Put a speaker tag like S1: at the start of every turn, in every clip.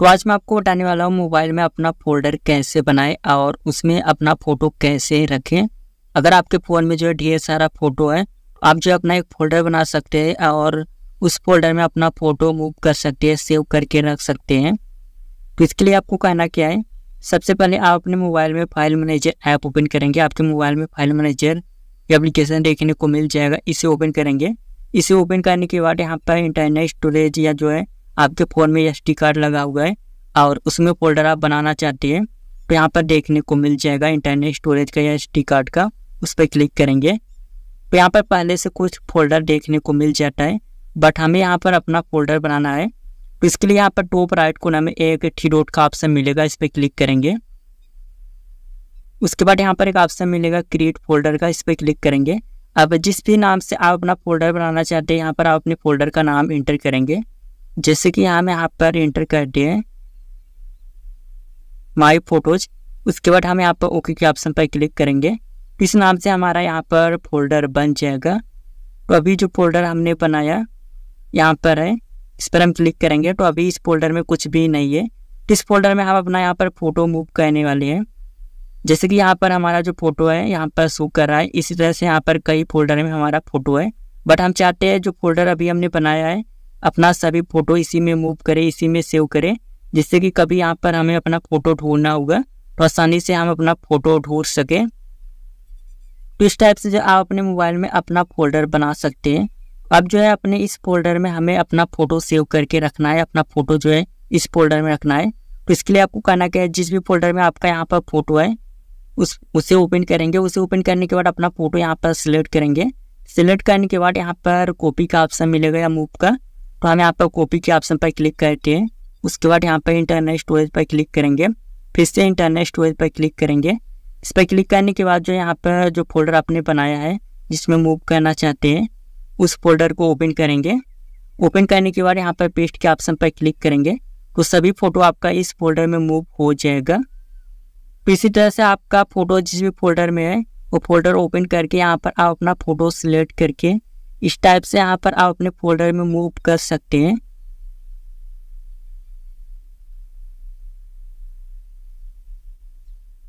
S1: तो आज मैं आपको बताने वाला हूँ मोबाइल में अपना फोल्डर कैसे बनाएं और उसमें अपना फ़ोटो कैसे रखें अगर आपके फ़ोन में जो है ढेर सारा फ़ोटो है तो आप जो अपना एक फ़ोल्डर बना सकते हैं और उस फोल्डर में अपना फ़ोटो मूव कर सकते हैं सेव करके रख सकते हैं तो इसके लिए आपको कहना क्या है सबसे पहले आप अपने मोबाइल में फाइल मैनेजर ऐप ओपन करेंगे आपके मोबाइल में फाइल मैनेजर एप्लीकेशन देखने को मिल जाएगा इसे ओपन करेंगे इसे ओपन करने के बाद यहाँ पर इंटरनेट स्टोरेज या जो है आपके फ़ोन में एस कार्ड लगा हुआ है और उसमें फोल्डर आप बनाना चाहते हैं तो यहाँ पर देखने को मिल जाएगा इंटरनेट स्टोरेज का या एस कार्ड का उस पर क्लिक करेंगे तो यहाँ पर पहले से कुछ फोल्डर देखने को मिल जाता है बट हमें यहाँ पर अपना फोल्डर बनाना है तो इसके लिए यहाँ पर टॉप राइट कोना में एक थ्री डॉट का ऑप्शन मिलेगा इस पर क्लिक करेंगे उसके बाद यहाँ पर एक ऑप्शन मिलेगा क्रिएट फोल्डर का इस पर क्लिक करेंगे अब जिस भी नाम से आप अपना फोल्डर बनाना चाहते हैं यहाँ पर आप अपने फोल्डर का नाम इंटर करेंगे जैसे कि यहाँ मैं यहाँ पर एंटर कर दिए माई फोटोज उसके बाद हम यहाँ पर ओके के ऑप्शन पर क्लिक करेंगे इस नाम से हमारा यहाँ पर फोल्डर बन जाएगा तो अभी जो फोल्डर हमने बनाया यहाँ पर है इस पर हम क्लिक करेंगे तो अभी इस फोल्डर में कुछ भी नहीं है इस फोल्डर में हम अपना यहाँ पर फ़ोटो मूव करने वाले हैं जैसे कि यहाँ पर हमारा जो फ़ोटो है यहाँ पर शो कर रहा है इसी तरह से यहाँ पर कई फोल्डर में हमारा फ़ोटो है बट हम चाहते हैं जो फोल्डर अभी हमने बनाया है अपना सभी फोटो इसी में मूव करें इसी में सेव करें जिससे कि कभी यहाँ पर हमें अपना फोटो ढूंढना होगा तो आसानी से हम अपना फोटो ढूंढ सकें तो इस टाइप से जो आप अपने मोबाइल में अपना फोल्डर बना सकते हैं अब जो है अपने इस फोल्डर में हमें अपना फ़ोटो सेव करके रखना है अपना फ़ोटो जो है इस फोल्डर में रखना है तो इसके लिए आपको करना क्या है जिस भी फोल्डर में आपका यहाँ पर फ़ोटो है उस उसे ओपन करेंगे उसे ओपन करने के बाद अपना फ़ोटो यहाँ पर सिलेक्ट करेंगे सिलेक्ट करने के बाद यहाँ पर कॉपी का ऑप्शन मिलेगा या मूव का तो हम यहाँ पर कॉपी के ऑप्शन पर क्लिक करते हैं उसके बाद यहाँ पर इंटरनल स्टोरेज पर क्लिक करेंगे फिर से इंटरनल स्टोरेज पर क्लिक करेंगे इस पर क्लिक करने के बाद जो यहाँ पर जो फोल्डर आपने बनाया है जिसमें मूव करना चाहते हैं उस फोल्डर को ओपन करेंगे ओपन करने के बाद यहाँ पर पेस्ट के ऑप्शन पर क्लिक करेंगे तो सभी फ़ोटो आपका इस फोल्डर में मूव हो जाएगा तो इसी तरह से आपका फ़ोटो जिस भी फोल्डर में है वो फोल्डर ओपन करके यहाँ पर आप अपना फ़ोटो सिलेक्ट करके इस टाइप से यहाँ पर आप अपने फोल्डर में मूव कर सकते हैं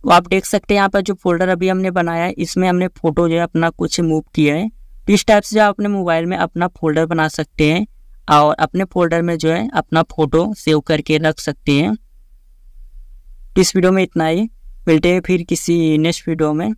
S1: तो आप देख सकते हैं यहाँ पर जो फोल्डर अभी हमने बनाया है इसमें हमने फोटो जो है अपना कुछ मूव किया है तो इस टाइप से आप अपने मोबाइल में अपना फोल्डर बना सकते हैं और अपने फोल्डर में जो है अपना फोटो सेव करके रख सकते हैं तो इस वीडियो में इतना ही मिलते हैं फिर किसी नेक्स्ट वीडियो में